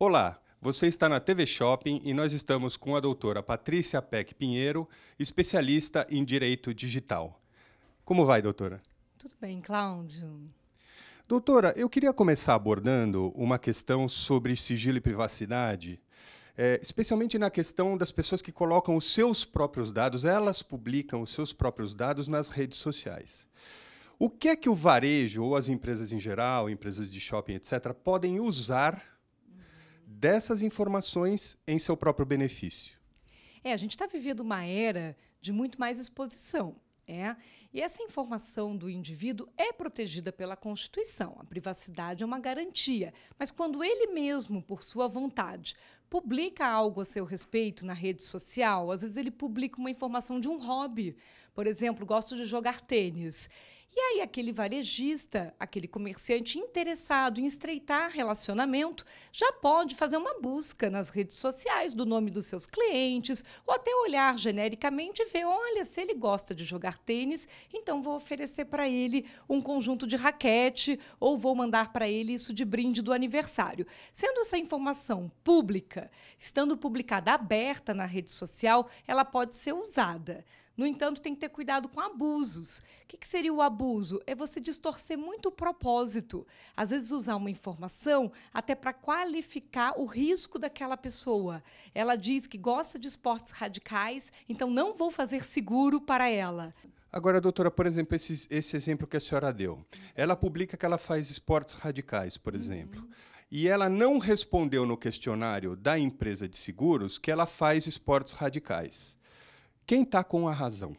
Olá, você está na TV Shopping e nós estamos com a doutora Patrícia Peck Pinheiro, especialista em direito digital. Como vai, doutora? Tudo bem, Cláudio. Doutora, eu queria começar abordando uma questão sobre sigilo e privacidade, é, especialmente na questão das pessoas que colocam os seus próprios dados, elas publicam os seus próprios dados nas redes sociais. O que é que o varejo ou as empresas em geral, empresas de shopping, etc., podem usar dessas informações em seu próprio benefício. É, a gente está vivendo uma era de muito mais exposição. É? E essa informação do indivíduo é protegida pela Constituição. A privacidade é uma garantia. Mas quando ele mesmo, por sua vontade, publica algo a seu respeito na rede social, às vezes ele publica uma informação de um hobby. Por exemplo, gosto de jogar tênis. E aí, aquele varejista, aquele comerciante interessado em estreitar relacionamento, já pode fazer uma busca nas redes sociais do nome dos seus clientes ou até olhar genericamente e ver: olha, se ele gosta de jogar tênis, então vou oferecer para ele um conjunto de raquete ou vou mandar para ele isso de brinde do aniversário. Sendo essa informação pública, estando publicada aberta na rede social, ela pode ser usada. No entanto, tem que ter cuidado com abusos. O que, que seria o abuso? É você distorcer muito o propósito. Às vezes, usar uma informação até para qualificar o risco daquela pessoa. Ela diz que gosta de esportes radicais, então não vou fazer seguro para ela. Agora, doutora, por exemplo, esse, esse exemplo que a senhora deu. Ela publica que ela faz esportes radicais, por uhum. exemplo. E ela não respondeu no questionário da empresa de seguros que ela faz esportes radicais. Quem está com a razão?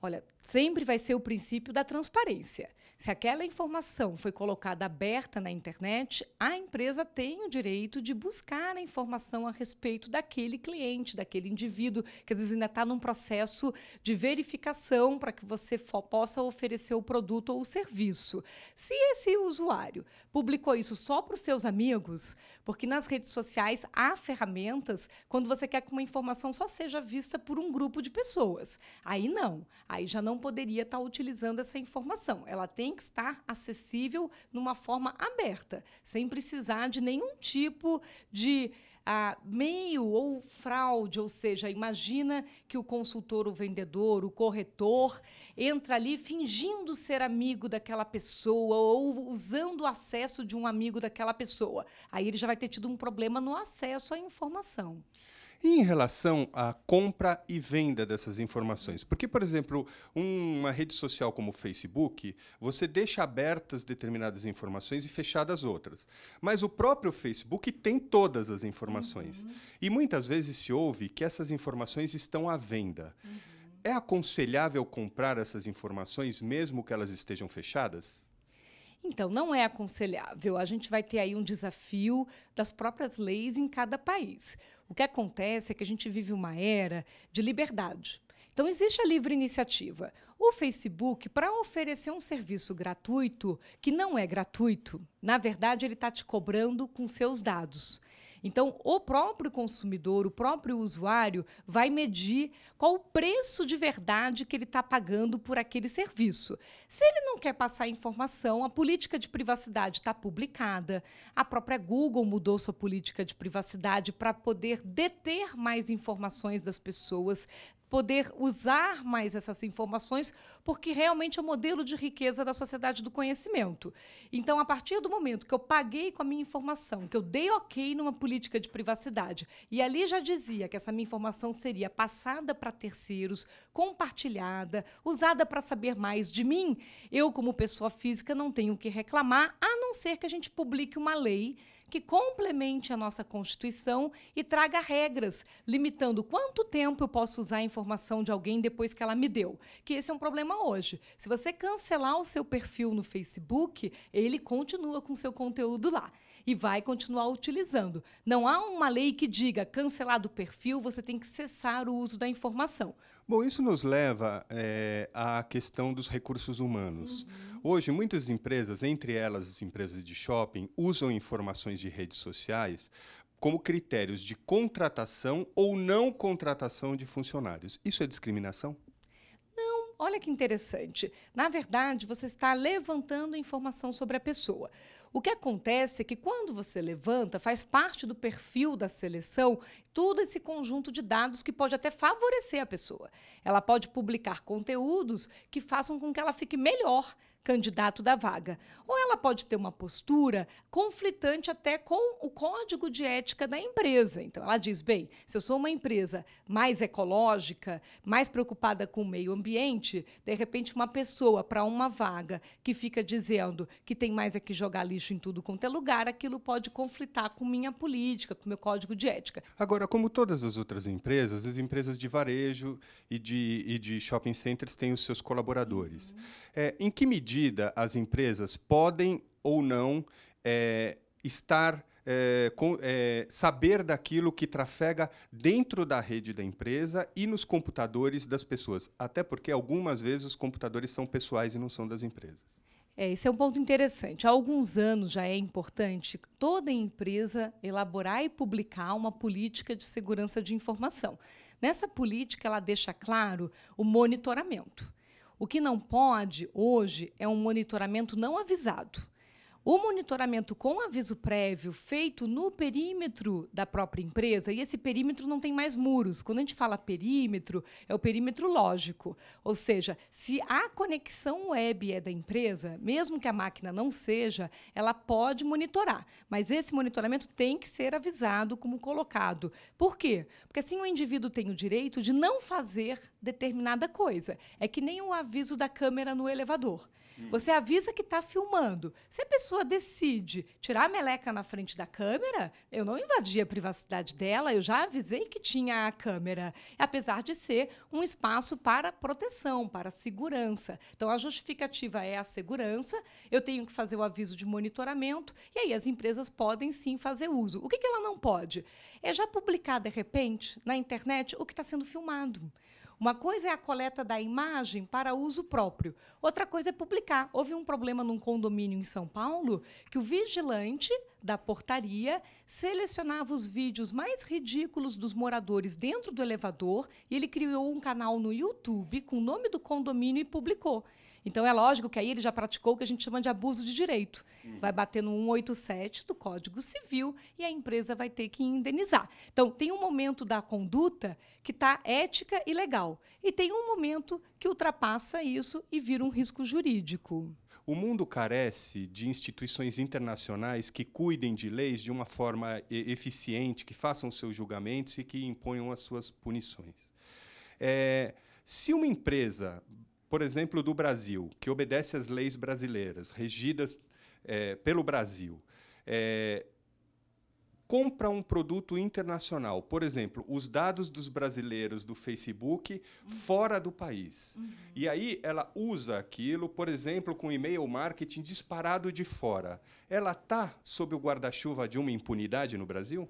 Olha, sempre vai ser o princípio da transparência. Se aquela informação foi colocada aberta na internet, a empresa tem o direito de buscar a informação a respeito daquele cliente, daquele indivíduo, que às vezes ainda está num processo de verificação para que você possa oferecer o produto ou o serviço. Se esse usuário publicou isso só para os seus amigos, porque nas redes sociais há ferramentas quando você quer que uma informação só seja vista por um grupo de pessoas. Aí não, aí já não poderia estar tá utilizando essa informação. Ela tem tem que estar acessível numa forma aberta, sem precisar de nenhum tipo de ah, meio ou fraude, ou seja, imagina que o consultor, o vendedor, o corretor entra ali fingindo ser amigo daquela pessoa ou usando o acesso de um amigo daquela pessoa. Aí ele já vai ter tido um problema no acesso à informação. E em relação à compra e venda dessas informações? Porque, por exemplo, uma rede social como o Facebook, você deixa abertas determinadas informações e fechadas outras. Mas o próprio Facebook tem todas as informações. Uhum. E muitas vezes se ouve que essas informações estão à venda. Uhum. É aconselhável comprar essas informações mesmo que elas estejam fechadas? Então, não é aconselhável. A gente vai ter aí um desafio das próprias leis em cada país. O que acontece é que a gente vive uma era de liberdade. Então, existe a livre iniciativa. O Facebook, para oferecer um serviço gratuito, que não é gratuito, na verdade, ele está te cobrando com seus dados. Então, o próprio consumidor, o próprio usuário, vai medir qual o preço de verdade que ele está pagando por aquele serviço. Se ele não quer passar informação, a política de privacidade está publicada, a própria Google mudou sua política de privacidade para poder deter mais informações das pessoas, poder usar mais essas informações, porque realmente é o um modelo de riqueza da sociedade do conhecimento. Então, a partir do momento que eu paguei com a minha informação, que eu dei ok numa política de privacidade, e ali já dizia que essa minha informação seria passada para terceiros, compartilhada, usada para saber mais de mim, eu, como pessoa física, não tenho o que reclamar, a não ser que a gente publique uma lei que complemente a nossa Constituição e traga regras, limitando quanto tempo eu posso usar a informação de alguém depois que ela me deu. Que esse é um problema hoje. Se você cancelar o seu perfil no Facebook, ele continua com seu conteúdo lá e vai continuar utilizando. Não há uma lei que diga cancelado o perfil, você tem que cessar o uso da informação. Bom, isso nos leva é, à questão dos recursos humanos. Uhum. Hoje, muitas empresas, entre elas as empresas de shopping, usam informações de redes sociais como critérios de contratação ou não contratação de funcionários. Isso é discriminação? olha que interessante. Na verdade, você está levantando informação sobre a pessoa. O que acontece é que quando você levanta, faz parte do perfil da seleção todo esse conjunto de dados que pode até favorecer a pessoa. Ela pode publicar conteúdos que façam com que ela fique melhor candidato da vaga. Ou ela pode ter uma postura conflitante até com o código de ética da empresa. Então, ela diz: bem, se eu sou uma empresa mais ecológica, mais preocupada com o meio ambiente, de repente, uma pessoa para uma vaga que fica dizendo que tem mais é que jogar lixo em tudo quanto é lugar, aquilo pode conflitar com minha política, com meu código de ética. Agora, como todas as outras empresas, as empresas de varejo e de, e de shopping centers têm os seus colaboradores. Uhum. É, em que medida? medida as empresas podem ou não é, estar é, com, é, saber daquilo que trafega dentro da rede da empresa e nos computadores das pessoas. Até porque algumas vezes os computadores são pessoais e não são das empresas. É, esse é um ponto interessante. Há alguns anos já é importante toda empresa elaborar e publicar uma política de segurança de informação. Nessa política, ela deixa claro o monitoramento. O que não pode hoje é um monitoramento não avisado. O monitoramento com aviso prévio feito no perímetro da própria empresa, e esse perímetro não tem mais muros. Quando a gente fala perímetro, é o perímetro lógico. Ou seja, se a conexão web é da empresa, mesmo que a máquina não seja, ela pode monitorar. Mas esse monitoramento tem que ser avisado como colocado. Por quê? Porque assim o indivíduo tem o direito de não fazer determinada coisa. É que nem o aviso da câmera no elevador. Hum. Você avisa que está filmando. Se a pessoa decide tirar a meleca na frente da câmera, eu não invadi a privacidade dela, eu já avisei que tinha a câmera, apesar de ser um espaço para proteção, para segurança. Então a justificativa é a segurança, eu tenho que fazer o aviso de monitoramento, e aí as empresas podem sim fazer uso. O que, que ela não pode? É já publicar, de repente, na internet o que está sendo filmado. Uma coisa é a coleta da imagem para uso próprio, outra coisa é publicar. Houve um problema num condomínio em São Paulo que o vigilante da portaria selecionava os vídeos mais ridículos dos moradores dentro do elevador e ele criou um canal no YouTube com o nome do condomínio e publicou. Então é lógico que aí ele já praticou o que a gente chama de abuso de direito. Uhum. Vai bater no 187 do Código Civil e a empresa vai ter que indenizar. Então tem um momento da conduta que está ética e legal. E tem um momento que ultrapassa isso e vira um risco jurídico. O mundo carece de instituições internacionais que cuidem de leis de uma forma eficiente, que façam seus julgamentos e que imponham as suas punições. É, se uma empresa por exemplo, do Brasil, que obedece às leis brasileiras, regidas é, pelo Brasil, é, compra um produto internacional, por exemplo, os dados dos brasileiros do Facebook uhum. fora do país. Uhum. E aí ela usa aquilo, por exemplo, com e-mail marketing disparado de fora. Ela está sob o guarda-chuva de uma impunidade no Brasil?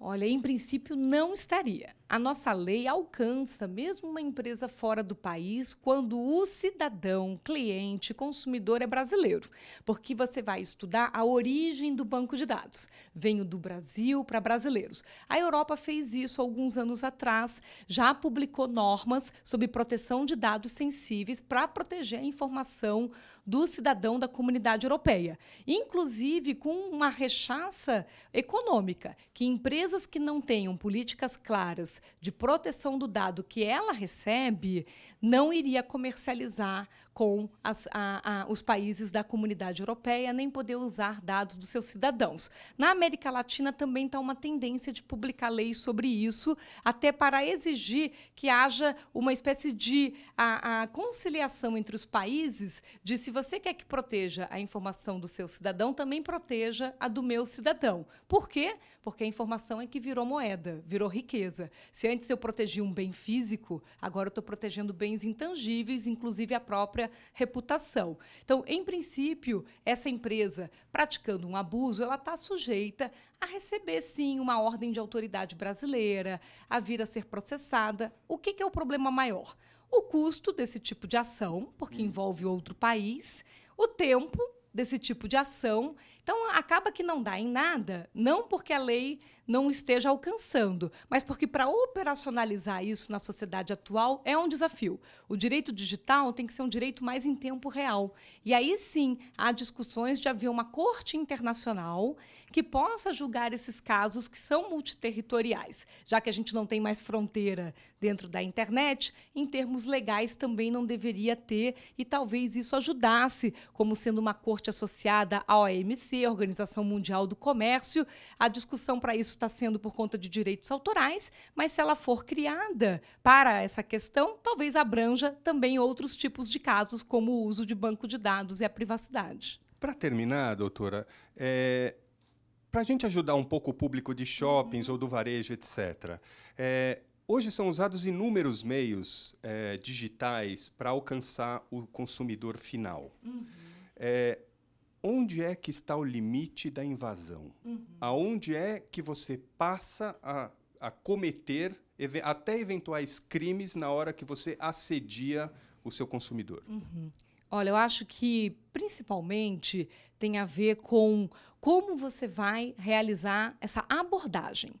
Olha, em princípio não estaria. A nossa lei alcança mesmo uma empresa fora do país quando o cidadão, cliente, consumidor é brasileiro, porque você vai estudar a origem do banco de dados. Venho do Brasil para brasileiros. A Europa fez isso alguns anos atrás, já publicou normas sobre proteção de dados sensíveis para proteger a informação do cidadão da comunidade europeia, inclusive com uma rechaça econômica, que empresas que não tenham políticas claras de proteção do dado que ela recebe não iria comercializar com as, a, a, os países da comunidade europeia, nem poder usar dados dos seus cidadãos. Na América Latina também está uma tendência de publicar leis sobre isso, até para exigir que haja uma espécie de a, a conciliação entre os países de se você quer que proteja a informação do seu cidadão, também proteja a do meu cidadão. Por quê? Porque a informação é que virou moeda, virou riqueza. Se antes eu protegia um bem físico, agora eu estou protegendo bens intangíveis, inclusive a própria reputação. Então, em princípio, essa empresa praticando um abuso, ela está sujeita a receber sim uma ordem de autoridade brasileira, a vir a ser processada. O que, que é o problema maior? O custo desse tipo de ação, porque uhum. envolve outro país, o tempo desse tipo de ação então, acaba que não dá em nada, não porque a lei não esteja alcançando, mas porque para operacionalizar isso na sociedade atual é um desafio. O direito digital tem que ser um direito mais em tempo real. E aí sim, há discussões de haver uma corte internacional que possa julgar esses casos que são multiterritoriais, já que a gente não tem mais fronteira dentro da internet, em termos legais também não deveria ter e talvez isso ajudasse como sendo uma corte associada à OMC a Organização Mundial do Comércio. A discussão para isso está sendo por conta de direitos autorais, mas se ela for criada para essa questão, talvez abranja também outros tipos de casos, como o uso de banco de dados e a privacidade. Para terminar, doutora, é, para a gente ajudar um pouco o público de shoppings ou do varejo, etc., é, hoje são usados inúmeros meios é, digitais para alcançar o consumidor final. Uhum. É, onde é que está o limite da invasão? Uhum. Aonde é que você passa a, a cometer até eventuais crimes na hora que você assedia o seu consumidor? Uhum. Olha, eu acho que principalmente tem a ver com como você vai realizar essa abordagem.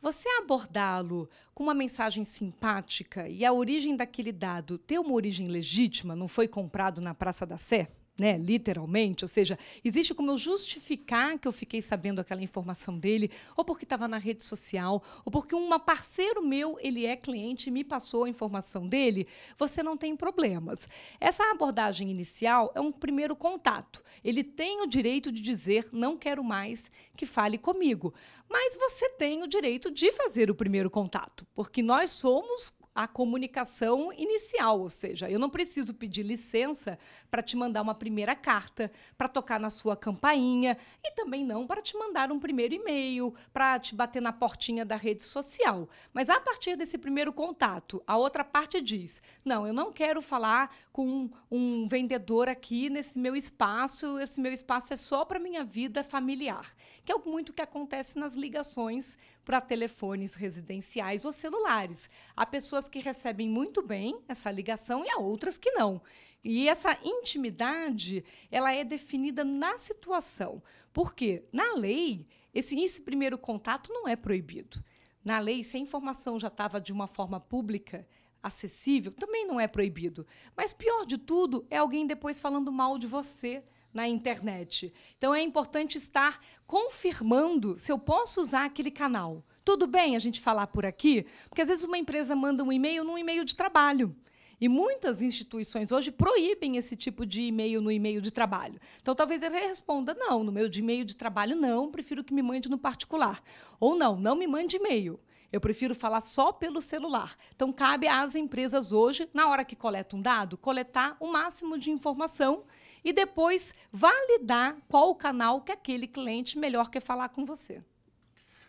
Você abordá-lo com uma mensagem simpática e a origem daquele dado ter uma origem legítima, não foi comprado na Praça da Sé, né, literalmente, ou seja, existe como eu justificar que eu fiquei sabendo aquela informação dele, ou porque estava na rede social, ou porque um parceiro meu, ele é cliente e me passou a informação dele, você não tem problemas. Essa abordagem inicial é um primeiro contato. Ele tem o direito de dizer não quero mais que fale comigo, mas você tem o direito de fazer o primeiro contato, porque nós somos a comunicação inicial, ou seja, eu não preciso pedir licença para te mandar uma primeira carta, para tocar na sua campainha e também não para te mandar um primeiro e-mail, para te bater na portinha da rede social. Mas a partir desse primeiro contato, a outra parte diz: não, eu não quero falar com um, vendedor aqui nesse meu espaço, esse meu espaço é só para minha vida familiar, que é muito que acontece nas ligações para telefones residenciais ou celulares. Há pessoas que recebem muito bem essa ligação e há outras que não. E essa intimidade, ela é definida na situação. Porque na lei, esse, esse primeiro contato não é proibido. Na lei, se a informação já estava de uma forma pública, acessível, também não é proibido. Mas pior de tudo é alguém depois falando mal de você na internet. Então é importante estar confirmando se eu posso usar aquele canal. Tudo bem a gente falar por aqui? Porque às vezes uma empresa manda um e-mail num e-mail de trabalho. E muitas instituições hoje proíbem esse tipo de e-mail no e-mail de trabalho. Então, talvez ele responda: não, no meu de e-mail de trabalho, não, prefiro que me mande no particular. Ou não, não me mande e-mail. Eu prefiro falar só pelo celular. Então, cabe às empresas hoje, na hora que coleta um dado, coletar o máximo de informação e depois validar qual o canal que aquele cliente melhor quer falar com você.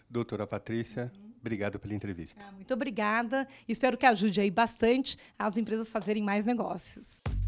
Doutora Patrícia, uhum. obrigado pela entrevista. Ah, muito obrigada. Espero que ajude aí bastante as empresas a fazerem mais negócios.